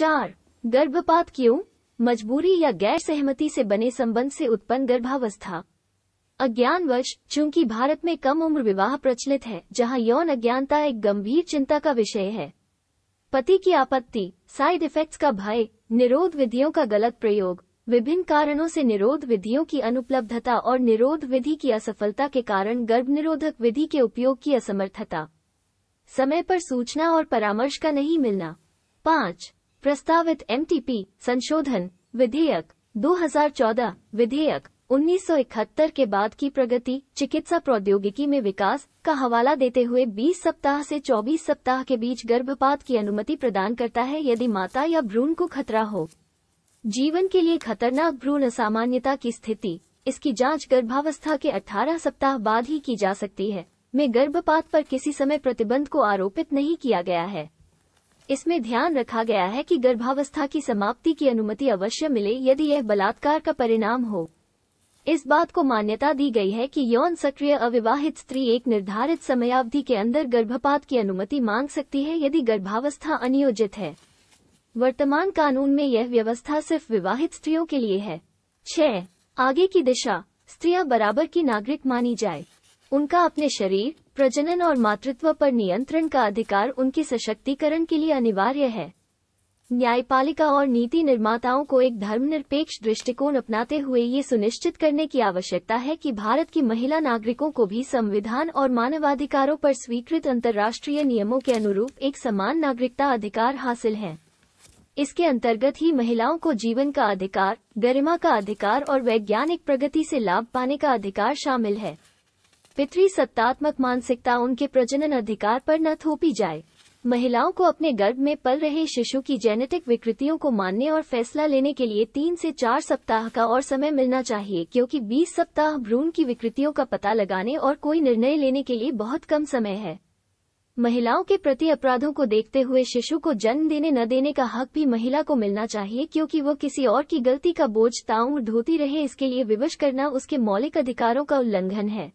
चार गर्भपात क्यों मजबूरी या गैर सहमति से बने संबंध से उत्पन्न गर्भावस्था अज्ञानवश चूंकि भारत में कम उम्र विवाह प्रचलित है जहां यौन अज्ञानता एक गंभीर चिंता का विषय है पति की आपत्ति साइड इफेक्ट्स का भय निरोध विधियों का गलत प्रयोग विभिन्न कारणों से निरोध विधियों की अनुपलब्धता और निरोध विधि की असफलता के कारण गर्भ निरोधक विधि के उपयोग की असमर्थता समय पर सूचना और परामर्श का नहीं मिलना पाँच प्रस्तावित एम संशोधन विधेयक 2014 विधेयक 1971 के बाद की प्रगति चिकित्सा प्रौद्योगिकी में विकास का हवाला देते हुए 20 सप्ताह से 24 सप्ताह के बीच गर्भपात की अनुमति प्रदान करता है यदि माता या भ्रूण को खतरा हो जीवन के लिए खतरनाक भ्रूण असामान्यता की स्थिति इसकी जांच गर्भावस्था के 18 सप्ताह बाद ही की जा सकती है में गर्भपात पर किसी समय प्रतिबंध को आरोपित नहीं किया गया है इसमें ध्यान रखा गया है कि गर्भावस्था की समाप्ति की अनुमति अवश्य मिले यदि यह बलात्कार का परिणाम हो इस बात को मान्यता दी गई है कि यौन सक्रिय अविवाहित स्त्री एक निर्धारित समयावधि के अंदर गर्भपात की अनुमति मांग सकती है यदि गर्भावस्था अनियोजित है वर्तमान कानून में यह व्यवस्था सिर्फ विवाहित स्त्रियों के लिए है छह आगे की दिशा स्त्रियां बराबर की नागरिक मानी जाए उनका अपने शरीर प्रजनन और मातृत्व पर नियंत्रण का अधिकार उनके सशक्तिकरण के लिए अनिवार्य है न्यायपालिका और नीति निर्माताओं को एक धर्मनिरपेक्ष दृष्टिकोण अपनाते हुए ये सुनिश्चित करने की आवश्यकता है कि भारत की महिला नागरिकों को भी संविधान और मानवाधिकारों पर स्वीकृत अंतर्राष्ट्रीय नियमों के अनुरूप एक समान नागरिकता अधिकार हासिल है इसके अंतर्गत ही महिलाओं को जीवन का अधिकार गरिमा का अधिकार और वैज्ञानिक प्रगति से लाभ पाने का अधिकार शामिल है फितरी सत्तात्मक मानसिकता उनके प्रजनन अधिकार पर न थोपी जाए महिलाओं को अपने गर्भ में पल रहे शिशु की जेनेटिक विकृतियों को मानने और फैसला लेने के लिए तीन से चार सप्ताह का और समय मिलना चाहिए क्योंकि 20 सप्ताह भ्रूण की विकृतियों का पता लगाने और कोई निर्णय लेने के लिए बहुत कम समय है महिलाओं के प्रति अपराधों को देखते हुए शिशु को जन्म देने न देने का हक भी महिला को मिलना चाहिए क्योंकि वो किसी और की गलती का बोझ ताउम्र धोती रहे इसके लिए विवश करना उसके मौलिक अधिकारों का उल्लंघन है